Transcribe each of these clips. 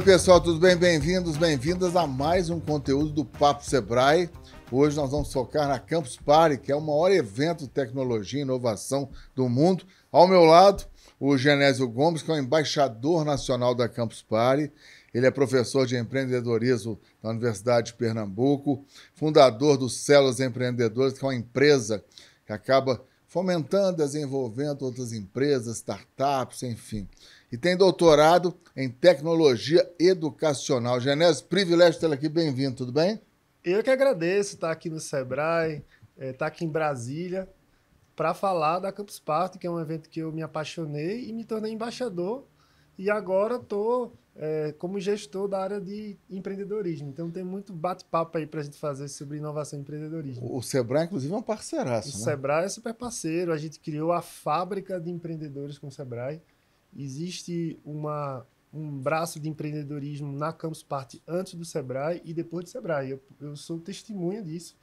Oi, pessoal, tudo bem? Bem-vindos, bem-vindas a mais um conteúdo do Papo Sebrae. Hoje nós vamos focar na Campus Party, que é o maior evento de tecnologia e inovação do mundo. Ao meu lado, o Genésio Gomes, que é o embaixador nacional da Campus Party. Ele é professor de empreendedorismo da Universidade de Pernambuco, fundador do Celos Empreendedores, que é uma empresa que acaba fomentando, desenvolvendo outras empresas, startups, enfim e tem doutorado em tecnologia educacional. Genésio, privilégio tê-la aqui, bem-vindo, tudo bem? Eu que agradeço estar aqui no Sebrae, é, estar aqui em Brasília, para falar da Campus Party, que é um evento que eu me apaixonei e me tornei embaixador, e agora estou é, como gestor da área de empreendedorismo. Então tem muito bate-papo aí para a gente fazer sobre inovação e empreendedorismo. O Sebrae, inclusive, é um parceiraço. O né? Sebrae é super parceiro, a gente criou a fábrica de empreendedores com o Sebrae existe uma, um braço de empreendedorismo na Campus Party antes do Sebrae e depois do Sebrae. Eu, eu sou testemunha disso.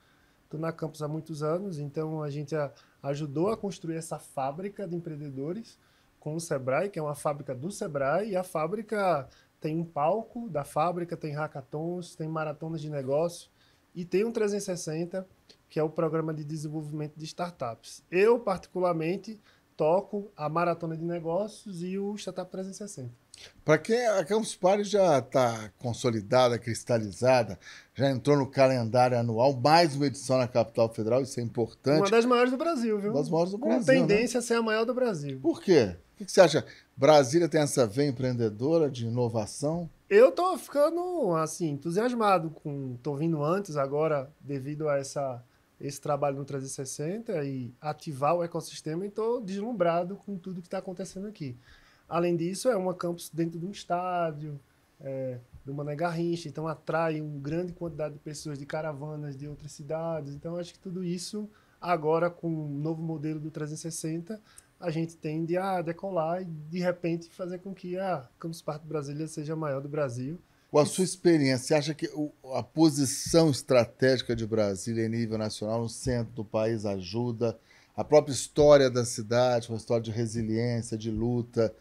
Estou na Campus há muitos anos, então a gente a, ajudou a construir essa fábrica de empreendedores com o Sebrae, que é uma fábrica do Sebrae, e a fábrica tem um palco da fábrica, tem hackathons, tem maratonas de negócio e tem um 360, que é o programa de desenvolvimento de startups. Eu, particularmente, toco a Maratona de Negócios e o Startup 360. Para quem a Campus Party já está consolidada, cristalizada, já entrou no calendário anual, mais uma edição na capital federal, isso é importante. Uma das maiores do Brasil, viu? Uma das maiores do Brasil. Com tendência né? a ser a maior do Brasil. Por quê? O que você acha? Brasília tem essa veia empreendedora de inovação? Eu estou ficando, assim, entusiasmado com. estou vindo antes agora, devido a essa esse trabalho no 360 e ativar o ecossistema e estou deslumbrado com tudo que está acontecendo aqui. Além disso, é uma campus dentro de um estádio, é, do Mané Garrincha, então atrai uma grande quantidade de pessoas de caravanas de outras cidades. Então acho que tudo isso, agora com o novo modelo do 360, a gente tende a decolar e de repente fazer com que a Campus Parque Brasília seja a maior do Brasil com a sua experiência, você acha que a posição estratégica de Brasília em nível nacional, no centro do país, ajuda? A própria história da cidade, uma história de resiliência, de luta,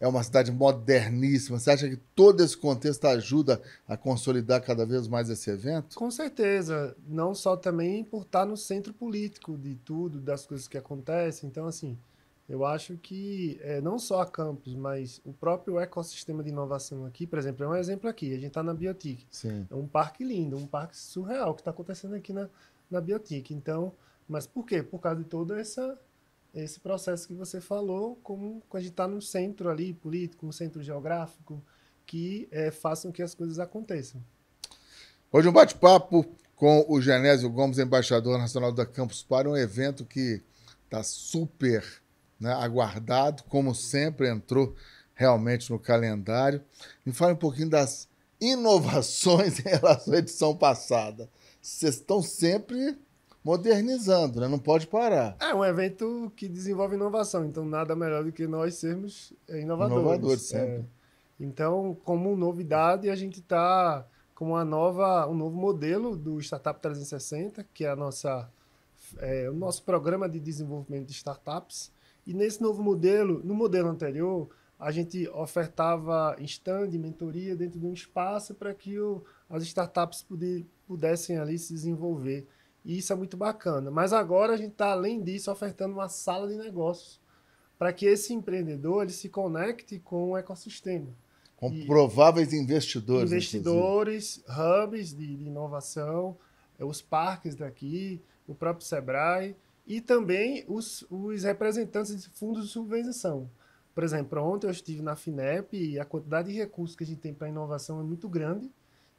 é uma cidade moderníssima. Você acha que todo esse contexto ajuda a consolidar cada vez mais esse evento? Com certeza. Não só também por estar no centro político de tudo, das coisas que acontecem. Então, assim, eu acho que é, não só a campus, mas o próprio ecossistema de inovação aqui, por exemplo, é um exemplo aqui. A gente está na Biotic. É um parque lindo, um parque surreal que está acontecendo aqui na, na Biotic. Então, mas por quê? Por causa de todo essa, esse processo que você falou, como quando a gente está num centro ali político, um centro geográfico, que é, façam que as coisas aconteçam. Hoje um bate-papo com o Genésio Gomes, embaixador nacional da Campus, para um evento que está super né, aguardado, como sempre entrou realmente no calendário. Me fale um pouquinho das inovações em relação à edição passada. Vocês estão sempre modernizando, né? Não pode parar. É um evento que desenvolve inovação, então nada melhor do que nós sermos eh, inovadores. Inovadores, é. sempre. É. Então, como novidade, a gente está com uma nova, um novo modelo do Startup 360, que é a nossa, é, o nosso programa de desenvolvimento de startups, e nesse novo modelo, no modelo anterior, a gente ofertava stand, mentoria dentro de um espaço para que o, as startups puder, pudessem ali se desenvolver. E isso é muito bacana. Mas agora a gente está, além disso, ofertando uma sala de negócios para que esse empreendedor ele se conecte com o ecossistema. Com e prováveis investidores. Investidores, inclusive. hubs de, de inovação, os parques daqui, o próprio Sebrae e também os, os representantes de fundos de subvenção. Por exemplo, ontem eu estive na FINEP e a quantidade de recursos que a gente tem para inovação é muito grande,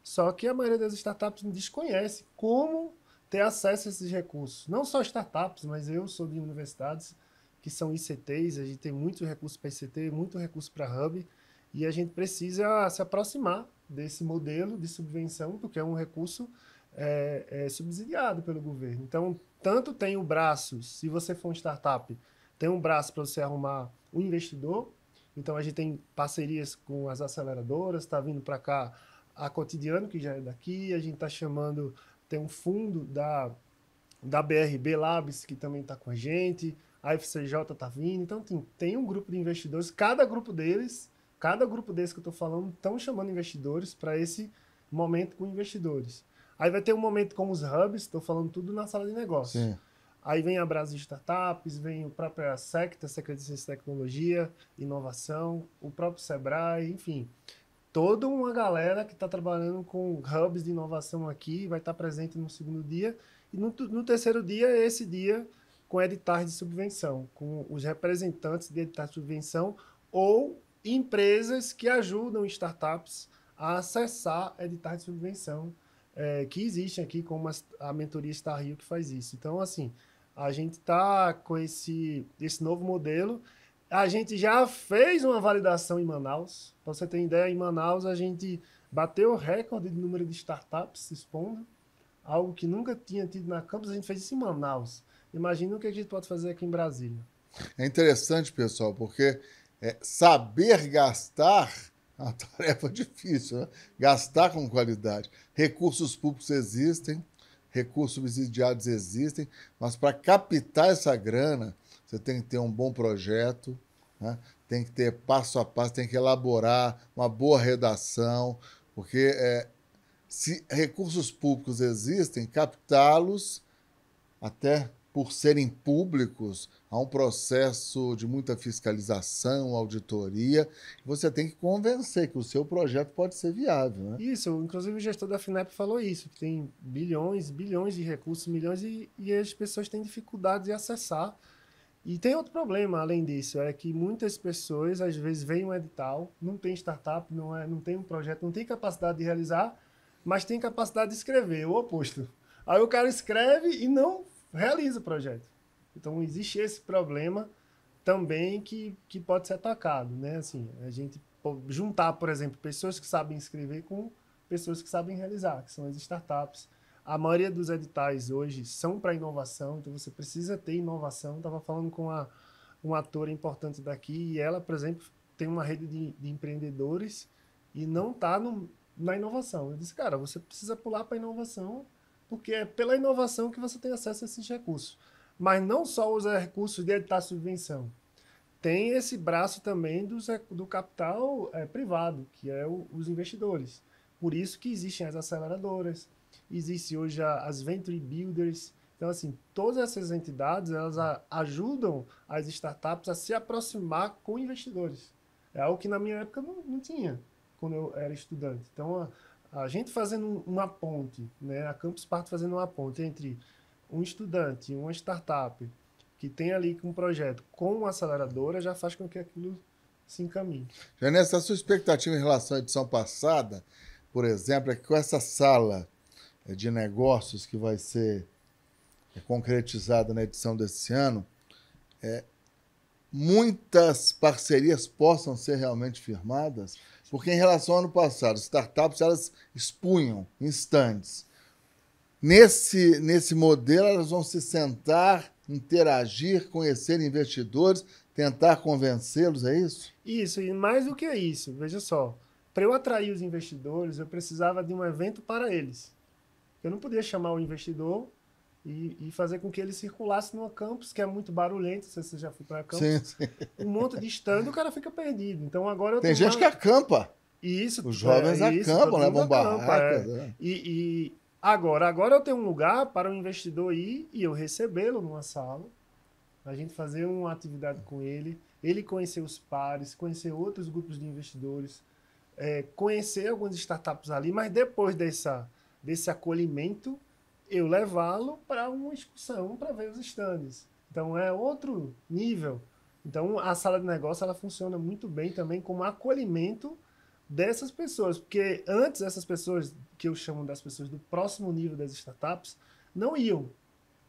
só que a maioria das startups desconhece como ter acesso a esses recursos. Não só startups, mas eu sou de universidades que são ICTs, a gente tem muito recurso para ICT, muito recurso para Hub, e a gente precisa se aproximar desse modelo de subvenção, porque é um recurso é, é subsidiado pelo governo. Então, tanto tem o braço, se você for um startup, tem um braço para você arrumar um investidor. Então, a gente tem parcerias com as aceleradoras, está vindo para cá a Cotidiano, que já é daqui, a gente está chamando, tem um fundo da, da BRB Labs, que também está com a gente, a FCJ está vindo, então tem, assim, tem um grupo de investidores, cada grupo deles, cada grupo desses que eu estou falando, estão chamando investidores para esse momento com investidores. Aí vai ter um momento com os hubs, estou falando tudo na sala de negócios. Aí vem a Brasil Startups, vem o próprio SECTA, Secretaria de Ciência e Tecnologia, Inovação, o próprio Sebrae, enfim. Toda uma galera que está trabalhando com hubs de inovação aqui vai estar tá presente no segundo dia. E no, no terceiro dia é esse dia com editais de subvenção, com os representantes de editais de subvenção ou empresas que ajudam startups a acessar editais de subvenção é, que existem aqui, como a, a mentoria Star Rio que faz isso. Então, assim, a gente está com esse, esse novo modelo. A gente já fez uma validação em Manaus. Para você ter ideia, em Manaus a gente bateu o recorde de número de startups se expondo, algo que nunca tinha tido na campus. A gente fez isso em Manaus. Imagina o que a gente pode fazer aqui em Brasília. É interessante, pessoal, porque é, saber gastar a tarefa é difícil, né? gastar com qualidade. Recursos públicos existem, recursos subsidiados existem, mas para captar essa grana, você tem que ter um bom projeto, né? tem que ter passo a passo, tem que elaborar uma boa redação, porque é, se recursos públicos existem, captá-los até por serem públicos, há um processo de muita fiscalização, auditoria. Você tem que convencer que o seu projeto pode ser viável. Né? Isso, inclusive o gestor da FINEP falou isso, que tem bilhões, bilhões de recursos, milhões, e, e as pessoas têm dificuldade de acessar. E tem outro problema além disso, é que muitas pessoas às vezes veem um edital, não tem startup, não, é, não tem um projeto, não tem capacidade de realizar, mas tem capacidade de escrever, é o oposto. Aí o cara escreve e não realiza o projeto. Então, existe esse problema também que, que pode ser atacado, né? Assim, a gente juntar, por exemplo, pessoas que sabem escrever com pessoas que sabem realizar, que são as startups. A maioria dos editais hoje são para inovação, então você precisa ter inovação. Estava falando com um uma atora importante daqui e ela, por exemplo, tem uma rede de, de empreendedores e não está na inovação. Eu disse, cara, você precisa pular para a inovação porque é pela inovação que você tem acesso a esses recursos. Mas não só os recursos de editar subvenção. Tem esse braço também dos, do capital é, privado, que é o, os investidores. Por isso que existem as aceleradoras, existe hoje a, as venture builders. Então, assim, todas essas entidades, elas a, ajudam as startups a se aproximar com investidores. É algo que na minha época não, não tinha, quando eu era estudante. Então, a, a gente fazendo uma ponte, né, a Campus Party fazendo uma ponte entre um estudante, uma startup que tem ali um projeto com uma aceleradora já faz com que aquilo se encaminhe. Janessa, a sua expectativa em relação à edição passada, por exemplo, é que com essa sala eh, de negócios que vai ser eh, concretizada na edição desse ano, é, muitas parcerias possam ser realmente firmadas? Porque em relação ao ano passado, startups elas expunham instantes. Nesse, nesse modelo, elas vão se sentar, interagir, conhecer investidores, tentar convencê-los, é isso? Isso, e mais do que isso, veja só. Para eu atrair os investidores, eu precisava de um evento para eles. Eu não podia chamar o investidor e, e, fazer com que ele circulasse numa campus que é muito barulhento, se você já foi para campus. Sim, sim. Um monte de estande o cara fica perdido. Então agora Tem gente uma... que acampa. Isso, os jovens é, acampam, levam barracas. É. É. E, e, agora, agora eu tenho um lugar para o um investidor ir e eu recebê-lo numa sala, a gente fazer uma atividade com ele, ele conhecer os pares, conhecer outros grupos de investidores, é, conhecer algumas startups ali, mas depois dessa, desse acolhimento, eu levá-lo para uma excursão para ver os stands Então é outro nível. Então a sala de negócio ela funciona muito bem também como acolhimento dessas pessoas, porque antes essas pessoas que eu chamo das pessoas do próximo nível das startups não iam.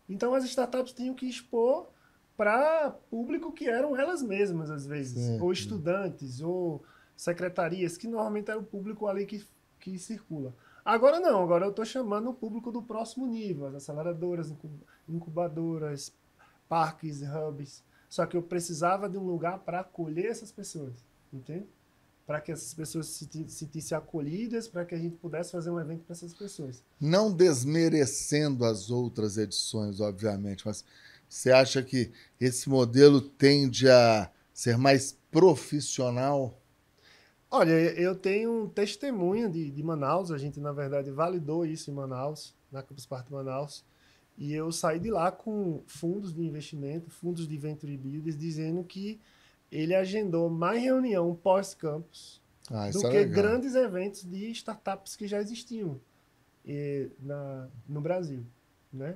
Então as startups tinham que expor para público que eram elas mesmas às vezes, certo. ou estudantes, ou secretarias, que normalmente era é o público ali que, que circula. Agora não, agora eu estou chamando o público do próximo nível, as aceleradoras, incubadoras, parques, hubs. Só que eu precisava de um lugar para acolher essas pessoas, entende? Para que essas pessoas se sentissem acolhidas, para que a gente pudesse fazer um evento para essas pessoas. Não desmerecendo as outras edições, obviamente, mas você acha que esse modelo tende a ser mais profissional? Olha, eu tenho um testemunho de, de Manaus, a gente, na verdade, validou isso em Manaus, na Campus Parte Manaus, e eu saí de lá com fundos de investimento, fundos de Venture Builders, dizendo que ele agendou mais reunião pós-campus ah, do é que grandes eventos de startups que já existiam e, na, no Brasil, né?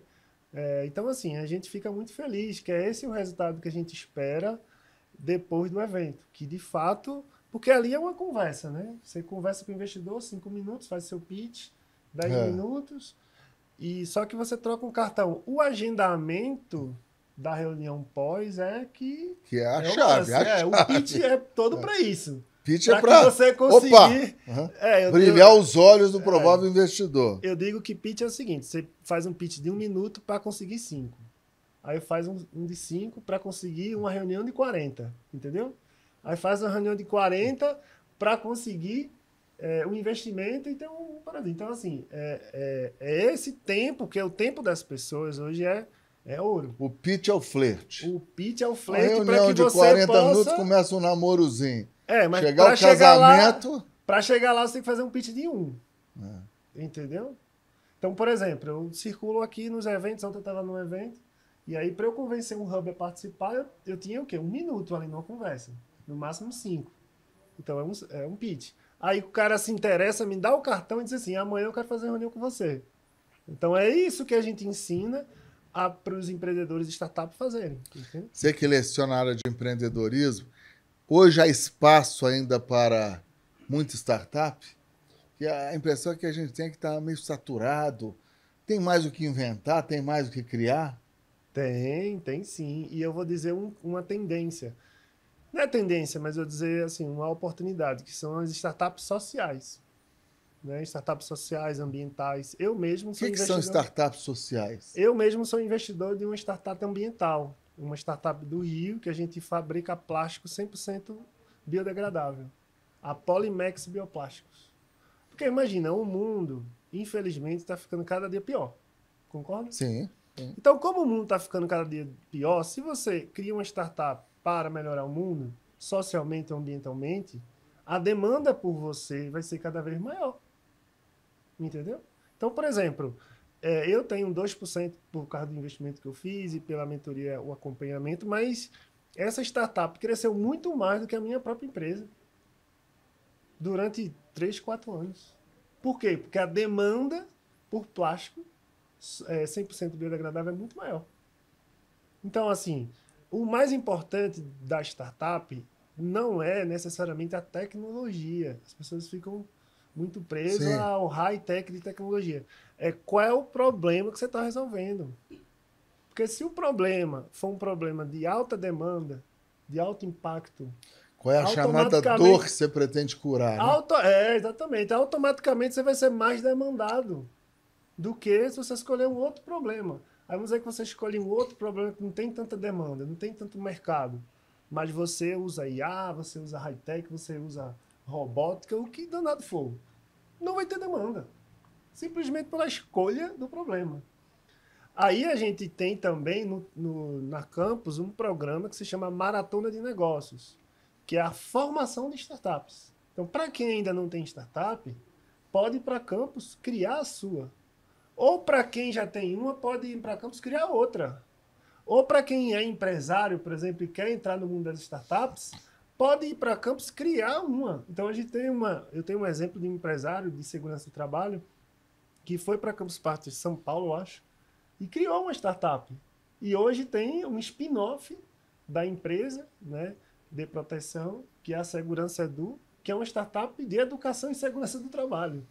É, então, assim, a gente fica muito feliz, que é esse o resultado que a gente espera depois do evento, que de fato porque ali é uma conversa, né? Você conversa com o investidor, cinco minutos, faz seu pitch, 10 é. minutos. E só que você troca um cartão. O agendamento da reunião pós é que. Que é a é chave. O, é a é, chave. o pitch é todo para isso. Pitch é pra é para você conseguir uhum. é, brilhar digo, os olhos do é. provável é, investidor. Eu digo que pitch é o seguinte: você faz um pitch de um minuto para conseguir cinco. Aí faz um, um de cinco para conseguir uma reunião de 40. Entendeu? Aí faz uma reunião de 40 para conseguir é, o investimento e ter um paradigma. Então, assim, é, é, é, esse tempo, que é o tempo das pessoas hoje, é, é ouro. O pitch é o flerte. O pitch é o flerte uma que de você 40 possa... minutos começa um namorozinho. É, mas chegar o casamento... Para chegar lá, você tem que fazer um pitch de um. É. Entendeu? Então, por exemplo, eu circulo aqui nos eventos, ontem eu estava num evento, e aí para eu convencer um hub a participar, eu, eu tinha o quê? Um minuto ali numa conversa no máximo cinco. Então é um, é um pitch. Aí o cara se interessa, me dá o cartão e diz assim: amanhã eu quero fazer reunião com você. Então é isso que a gente ensina para os empreendedores de startup fazerem. Entende? Você que leciona a área de empreendedorismo, hoje há espaço ainda para muita startup? E a impressão é que a gente tem é que está meio saturado. Tem mais o que inventar, tem mais o que criar? Tem, tem sim. E eu vou dizer um, uma tendência não é tendência, mas eu dizer assim, uma oportunidade, que são as startups sociais. Né? Startups sociais, ambientais. Eu mesmo sou que investidor. O que são startups sociais? Eu mesmo sou investidor de uma startup ambiental, uma startup do Rio, que a gente fabrica plástico 100% biodegradável. A Polymax Bioplásticos. Porque imagina, o mundo, infelizmente, está ficando cada dia pior. Concorda? Sim. Então, como o mundo está ficando cada dia pior, se você cria uma startup para melhorar o mundo, socialmente ou ambientalmente, a demanda por você vai ser cada vez maior. Entendeu? Então, por exemplo, é, eu tenho 2% por causa do investimento que eu fiz e pela mentoria, o acompanhamento, mas essa startup cresceu muito mais do que a minha própria empresa durante 3, 4 anos. Por quê? Porque a demanda por plástico é, 100% biodegradável é muito maior. Então, assim, o mais importante da startup não é necessariamente a tecnologia. As pessoas ficam muito presas Sim. ao high-tech de tecnologia. É qual é o problema que você está resolvendo. Porque se o problema for um problema de alta demanda, de alto impacto. Qual é a chamada dor que você pretende curar? Né? Auto, é, exatamente. Automaticamente você vai ser mais demandado do que se você escolher um outro problema. Aí vamos dizer que você escolhe um outro problema que não tem tanta demanda, não tem tanto mercado, mas você usa IA, você usa high-tech, você usa robótica, o que danado for. Não vai ter demanda. Simplesmente pela escolha do problema. Aí a gente tem também no, no, na campus um programa que se chama Maratona de Negócios, que é a formação de startups. Então, para quem ainda não tem startup, pode ir para campus criar a sua. Ou para quem já tem uma, pode ir para Campos criar outra. Ou para quem é empresário, por exemplo, e quer entrar no mundo das startups, pode ir para Campos criar uma. Então a gente tem uma, eu tenho um exemplo de um empresário de segurança do trabalho que foi para Campos Party de São Paulo, eu acho, e criou uma startup. E hoje tem um spin-off da empresa, né, de proteção, que é a Segurança Edu, que é uma startup de educação e segurança do trabalho.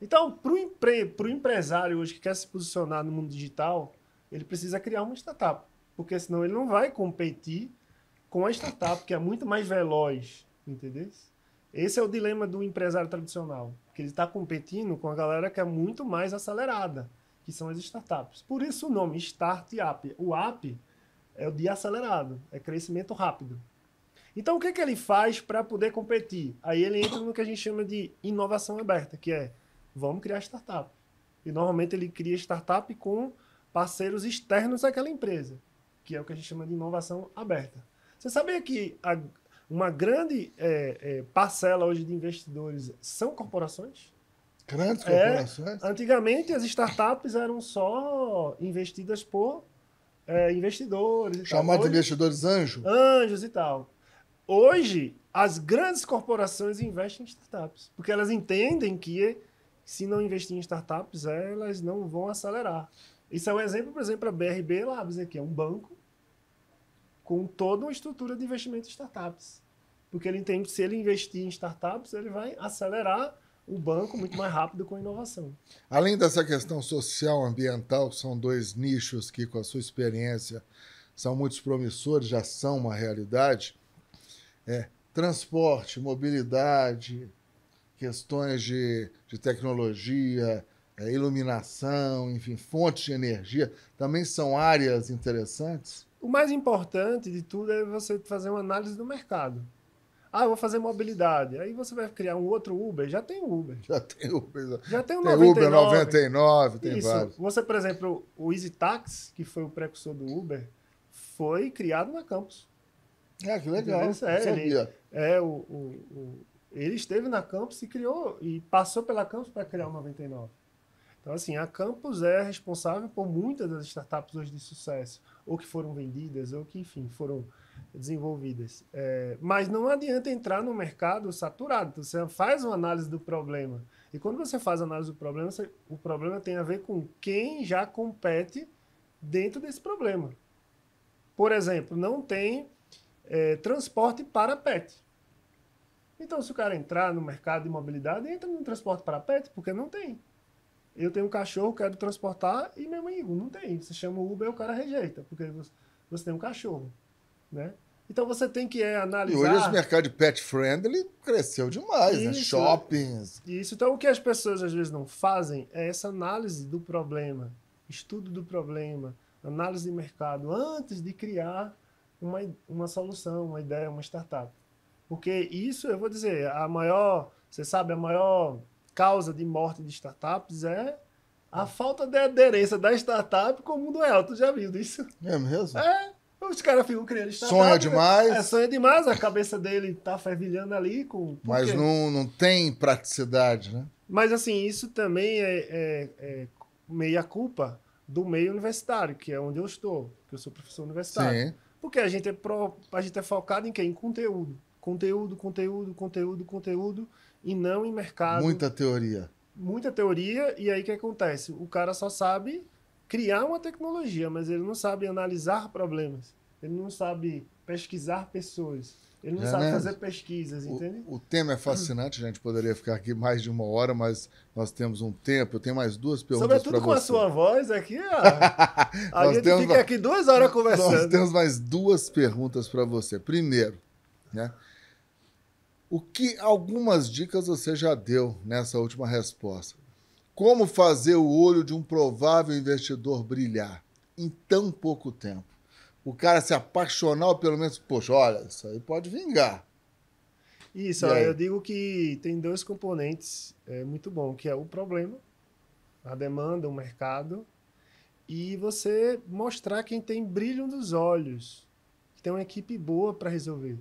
Então, para o empre... empresário hoje que quer se posicionar no mundo digital, ele precisa criar uma startup, porque senão ele não vai competir com a startup, que é muito mais veloz, entendeu? Esse é o dilema do empresário tradicional, que ele está competindo com a galera que é muito mais acelerada, que são as startups. Por isso o nome Startup. O app é o de acelerado, é crescimento rápido. Então o que, é que ele faz para poder competir? Aí ele entra no que a gente chama de inovação aberta, que é vamos criar startup. E normalmente ele cria startup com parceiros externos àquela empresa, que é o que a gente chama de inovação aberta. Você sabia que a, uma grande é, é, parcela hoje de investidores são corporações? Grandes é. corporações? É, antigamente as startups eram só investidas por é, investidores. Chamados de investidores anjos? Anjos e tal. Hoje, as grandes corporações investem em startups, porque elas entendem que se não investir em startups, elas não vão acelerar. Isso é um exemplo, por exemplo, a BRB Labs aqui, é um banco com toda uma estrutura de investimento em startups. Porque ele entende que se ele investir em startups, ele vai acelerar o banco muito mais rápido com a inovação. Além dessa questão social, ambiental, são dois nichos que, com a sua experiência, são muito promissores, já são uma realidade. É, transporte, mobilidade, questões de, de tecnologia, é, iluminação, enfim, fontes de energia, também são áreas interessantes? O mais importante de tudo é você fazer uma análise do mercado. Ah, eu vou fazer mobilidade. Aí você vai criar um outro Uber. Já tem o Uber. Já tem Uber. Já tem o tem 99. Uber 99, tem Isso. vários. Você, por exemplo, o Easy que foi o precursor do Uber, foi criado na Campus. É, ah, que legal. É, ele, é o, o, ele esteve na Campus e criou, e passou pela Campus para criar o 99. Então, assim, a Campus é responsável por muitas das startups hoje de sucesso, ou que foram vendidas, ou que, enfim, foram desenvolvidas. É, mas não adianta entrar no mercado saturado. Então, você faz uma análise do problema. E quando você faz análise do problema, você, o problema tem a ver com quem já compete dentro desse problema. Por exemplo, não tem é, transporte para pet. Então, se o cara entrar no mercado de mobilidade, entra no transporte para pet, porque não tem. Eu tenho um cachorro, quero transportar, e meu amigo, não tem. Você chama o Uber e o cara rejeita, porque você, tem um cachorro, né? Então você tem que é, analisar. E hoje esse mercado de pet friendly cresceu demais, né? isso, né? Shoppings. Isso. Então o que as pessoas às vezes não fazem é essa análise do problema, estudo do problema, análise de mercado, antes de criar uma, uma solução, uma ideia, uma startup. Porque isso, eu vou dizer, a maior, você sabe, a maior causa de morte de startups é a falta de aderência da startup com o mundo real. Tu já viu isso? É mesmo? É. Os caras ficam criando startup. Sonha demais. É, sonha demais. A cabeça dele tá fervilhando ali com... Mas não, não tem praticidade, né? Mas, assim, isso também é, é, é meia culpa do meio universitário, que é onde eu estou, que eu sou professor universitário. Sim. Porque a gente é, pro, a gente é focado em quem? Em conteúdo. Conteúdo, conteúdo, conteúdo, conteúdo, e não em mercado. Muita teoria. Muita teoria, e aí o que acontece? O cara só sabe criar uma tecnologia, mas ele não sabe analisar problemas. Ele não sabe pesquisar pessoas. Ele não é, sabe né? fazer pesquisas, entende? O tema é fascinante, a gente poderia ficar aqui mais de uma hora, mas nós temos um tempo. Eu tenho mais duas perguntas para você. Sobretudo com a sua voz aqui, ó. a gente fica aqui duas horas conversando. Nós temos mais duas perguntas para você. Primeiro, né? O que algumas dicas você já deu nessa última resposta? Como fazer o olho de um provável investidor brilhar em tão pouco tempo? O cara se apaixonar, ou pelo menos, poxa, olha, isso aí pode vingar. Isso, eu digo que tem dois componentes é, muito bom, que é o problema, a demanda, o mercado, e você mostrar quem tem brilho nos olhos, que tem uma equipe boa para resolver.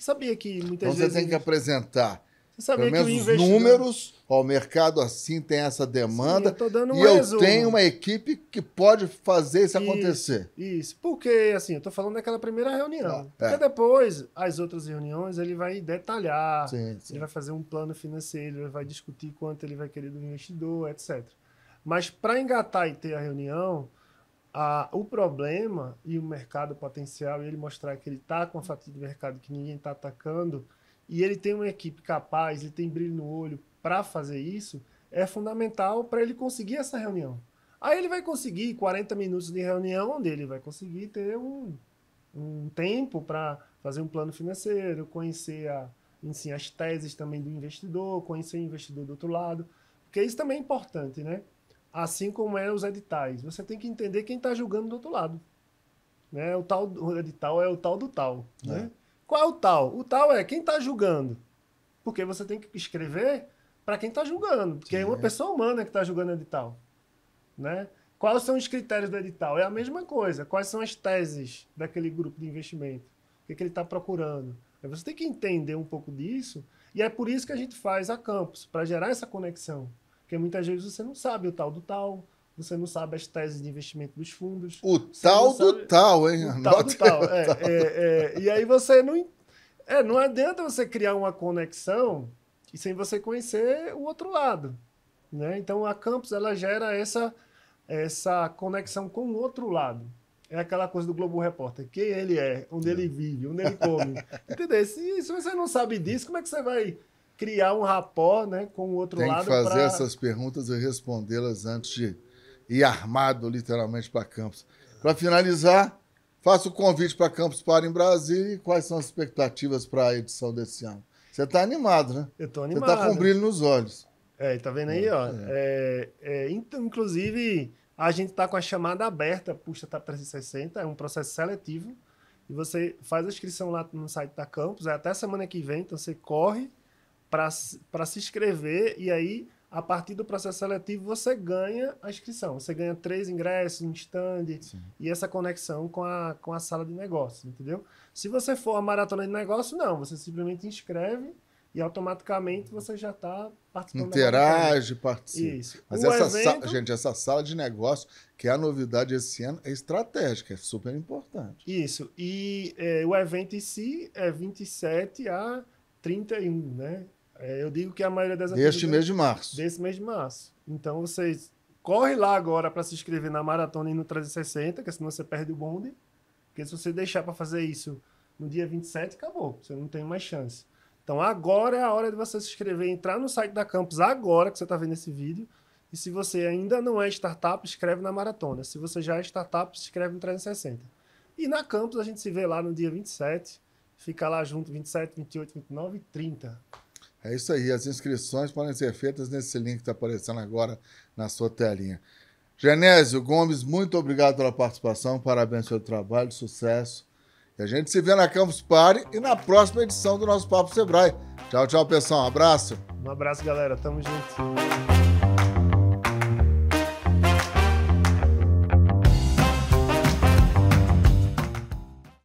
Você sabia que muitas então, vezes. Você tem que apresentar. Você sabia pelo menos que investidor... números, ó, o mercado assim tem essa demanda. Sim, eu um e resumo. eu tenho uma equipe que pode fazer isso, acontecer. Isso, porque assim, eu estou falando daquela primeira reunião. Ah, porque é. depois, as outras reuniões, ele vai detalhar, sim, sim. ele vai fazer um plano financeiro, ele vai discutir quanto ele vai querer do investidor, etc. Mas para engatar e ter a reunião, a, o problema e o mercado potencial, e ele mostrar que ele está com a fatia de mercado que ninguém está atacando, e ele tem uma equipe capaz, ele tem brilho no olho para fazer isso, é fundamental para ele conseguir essa reunião. Aí ele vai conseguir 40 minutos de reunião, onde ele vai conseguir ter um, um tempo para fazer um plano financeiro, conhecer a, assim, as teses também do investidor, conhecer o investidor do outro lado, porque isso também é importante, né? assim como é os editais. Você tem que entender quem está julgando do outro lado. Né? O tal do edital é o tal do tal. Né? É. Né? Qual é o tal? O tal é quem está julgando. Porque você tem que escrever para quem está julgando, porque é Sim. é uma pessoa humana que está julgando o edital. Né? Quais são os critérios do edital? É a mesma coisa. Quais são as teses daquele grupo de investimento? O que, é que ele está procurando? Você tem que entender um pouco disso, e é por isso que a gente faz a campus, para gerar essa conexão. Porque muitas vezes você não sabe o tal do tal, você não sabe as teses de investimento dos fundos. O tal sabe... do tal, hein? O tal do tal. É, tal. É, é, e aí você não. É, não adianta você criar uma conexão sem você conhecer o outro lado. Né? Então a Campus ela gera essa, essa conexão com o outro lado. É aquela coisa do Globo Repórter. Quem ele é, onde ele é. vive, onde ele come. Entendeu? Se, se você não sabe disso, como é que você vai criar um rapó né, com o outro Tem lado. Tem que fazer pra... essas perguntas e respondê-las antes de ir armado, literalmente, para Campos. Para finalizar, faço o convite para Campos Para em Brasil e quais são as expectativas para a edição desse ano? Você está animado, né? Eu estou animado. Você está com um brilho nos olhos. É, tá vendo aí, é, ó? É. É, então, inclusive, a gente está com a chamada aberta, puxa, tá 360, é um processo seletivo. E você faz a inscrição lá no site da Campus, é até semana que vem, então você corre para se inscrever e aí a partir do processo seletivo você ganha a inscrição, você ganha três ingressos, um stand Sim. e essa conexão com a, com a sala de negócios, entendeu? Se você for a maratona de negócio, não, você simplesmente inscreve e automaticamente você já está participando. Interage, participa. Isso. Mas o essa evento... gente, essa sala de negócio, que é a novidade esse ano, é estratégica, é super importante. Isso. E é, o evento em si é 27 a 31, né? É, eu digo que a maioria das Deste mês de março. Desse mês de março. Então vocês corre lá agora para se inscrever na maratona e no 360, que é senão assim você perde o bonde. Porque se você deixar para fazer isso no dia 27, acabou. Você não tem mais chance. Então agora é a hora de você se inscrever, entrar no site da Campus agora que você está vendo esse vídeo. E se você ainda não é startup, escreve na maratona. Se você já é startup, escreve no 360. E na Campus a gente se vê lá no dia 27. Fica lá junto 27, 28, 29 e 30. É isso aí. As inscrições podem ser feitas nesse link que está aparecendo agora na sua telinha. Genésio Gomes, muito obrigado pela participação. Parabéns pelo trabalho, sucesso. E a gente se vê na Campus Party e na próxima edição do nosso Papo Sebrae. Tchau, tchau, pessoal. Um abraço. Um abraço, galera. Tamo junto.